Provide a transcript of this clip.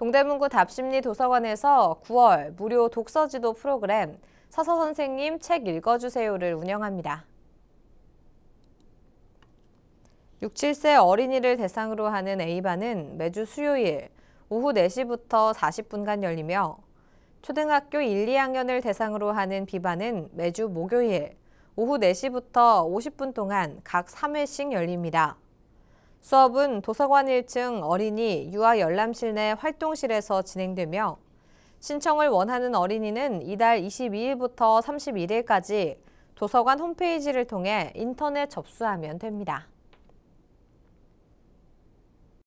동대문구 답심리 도서관에서 9월 무료 독서지도 프로그램 서서 선생님 책 읽어주세요를 운영합니다. 6, 7세 어린이를 대상으로 하는 A반은 매주 수요일 오후 4시부터 40분간 열리며 초등학교 1, 2학년을 대상으로 하는 B반은 매주 목요일 오후 4시부터 50분 동안 각 3회씩 열립니다. 수업은 도서관 1층 어린이 유아열람실 내 활동실에서 진행되며 신청을 원하는 어린이는 이달 22일부터 31일까지 도서관 홈페이지를 통해 인터넷 접수하면 됩니다.